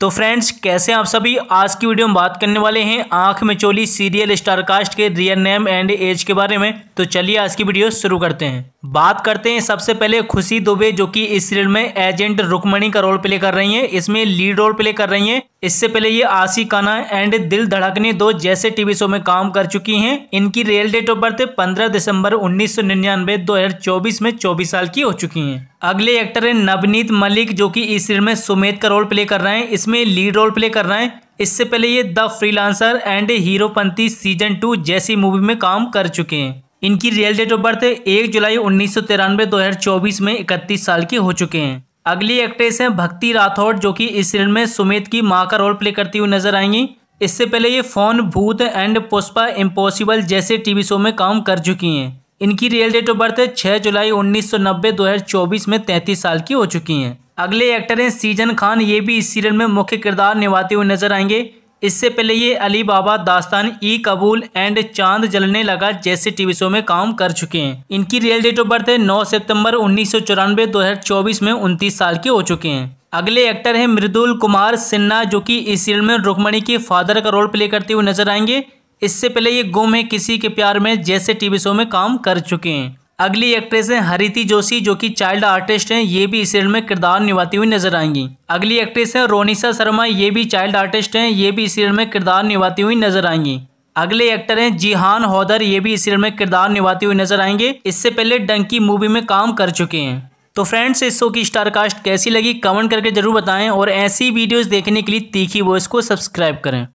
तो फ्रेंड्स कैसे आप सभी आज की वीडियो में बात करने वाले हैं Aankh Micholi serial star cast के रियल नेम एंड एज के बारे में तो चलिए आज की वीडियो शुरू करते हैं बात करते हैं सबसे पहले खुशी दुबे जो कि इस सीरियल में एजेंट रुकमणी का रोल प्ले कर रही हैं इसमें लीड रोल प्ले कर रही हैं इससे पहले ये आशी काना एंड दिल धड़कने दो जैसे टीवी शो में काम कर चुकी हैं इनकी रियल डेट ऑफ बर्थ 15 दिसंबर 1999 निन्यानवे में 24 साल की हो चुकी हैं अगले एक्टर हैं नवनीत मलिक जो कि इस सीरियल में सुमेध का रोल प्ले कर रहे हैं इसमें लीड रोल प्ले कर रहे हैं इससे पहले ये the freelancer and Heropanti season two जैसी मूवी में काम कर चुके हैं इनकी रियल डेट ऑफ बर्थ एक जुलाई उन्नीस सौ तिरानवे दो हज़ार चौबीस में इकतीस साल के हो चुके हैं अगली एक्ट्रेस हैं भक्ति राठौड़ जो कि इस सीरियल में सुमित की माँ का रोल प्ले करती हुई नजर आएंगी इससे पहले ये फोन भूत एंड पुष्पा इम्पॉसिबल जैसे टीवी शो में काम कर चुकी हैं इनकी रियल डेट ऑफ बर्थ छह जुलाई हजार चौबीस में तैतीस साल की हो चुकी हैं अगले एक्टर हैं सीजन खान ये भी इस सीरियल में मुख्य किरदार निभाते हुए नजर आएंगे इससे पहले ये अली बाबा दास्तान ई कबूल एंड चांद जलने लगा जैसे टीवी शो में काम कर चुके हैं इनकी रियल डेट ऑफ बर्थ है 9 सितंबर उन्नीस सौ दो हजार चौबीस में उनतीस साल के हो चुके हैं अगले एक्टर हैं मृदुल कुमार सिन्हा जो कि इस सीरियल में रुकमणी के फादर का रोल प्ले करते हुए नजर आएंगे इससे पहले ये गुम है किसी के प्यार में जैसे टीवी शो में काम कर चुके हैं अगली एक्ट्रेस हैं हरिति जोशी जो कि चाइल्ड आर्टिस्ट हैं ये भी इस सीरियल में किरदार निभाती हुई नजर आएंगी अगली एक्ट्रेस हैं रोनिसा शर्मा ये भी चाइल्ड आर्टिस्ट हैं ये भी इस सीरियल में किरदार निभाती हुई नजर आएंगी अगले एक्टर हैं जिहान हौदर ये भी इस सीरियल में किरदार निभाते हुए नजर आएंगे इससे पहले डंकी मूवी में काम कर चुके हैं तो फ्रेंड्स इस शो की स्टारकास्ट कैसी लगी कमेंट करके जरूर बताएं और ऐसी वीडियोस देखने के लिए तीखी वॉइस को सब्सक्राइब करें